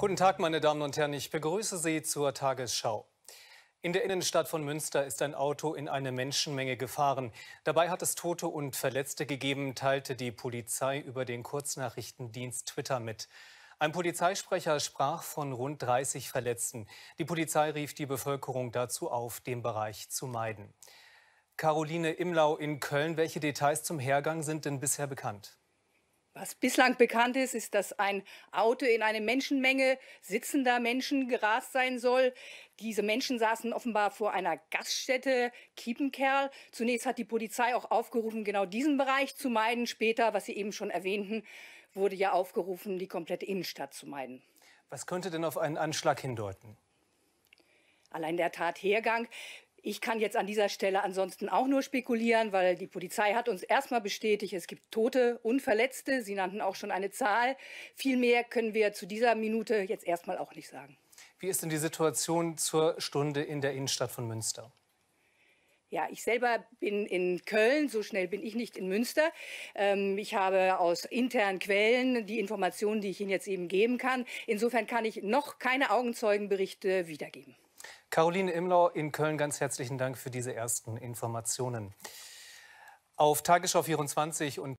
Guten Tag, meine Damen und Herren. Ich begrüße Sie zur Tagesschau. In der Innenstadt von Münster ist ein Auto in eine Menschenmenge gefahren. Dabei hat es Tote und Verletzte gegeben, teilte die Polizei über den Kurznachrichtendienst Twitter mit. Ein Polizeisprecher sprach von rund 30 Verletzten. Die Polizei rief die Bevölkerung dazu auf, den Bereich zu meiden. Caroline Imlau in Köln, welche Details zum Hergang sind denn bisher bekannt? Was bislang bekannt ist, ist, dass ein Auto in eine Menschenmenge sitzender Menschen gerast sein soll. Diese Menschen saßen offenbar vor einer Gaststätte Kiepenkerl. Zunächst hat die Polizei auch aufgerufen, genau diesen Bereich zu meiden. Später, was Sie eben schon erwähnten, wurde ja aufgerufen, die komplette Innenstadt zu meiden. Was könnte denn auf einen Anschlag hindeuten? Allein der Tathergang ich kann jetzt an dieser Stelle ansonsten auch nur spekulieren, weil die Polizei hat uns erstmal bestätigt, es gibt Tote und Verletzte. Sie nannten auch schon eine Zahl. Viel mehr können wir zu dieser Minute jetzt erstmal auch nicht sagen. Wie ist denn die Situation zur Stunde in der Innenstadt von Münster? Ja, ich selber bin in Köln, so schnell bin ich nicht in Münster. Ähm, ich habe aus internen Quellen die Informationen, die ich Ihnen jetzt eben geben kann. Insofern kann ich noch keine Augenzeugenberichte wiedergeben. Caroline Imlau in Köln, ganz herzlichen Dank für diese ersten Informationen. Auf Tagesschau 24 und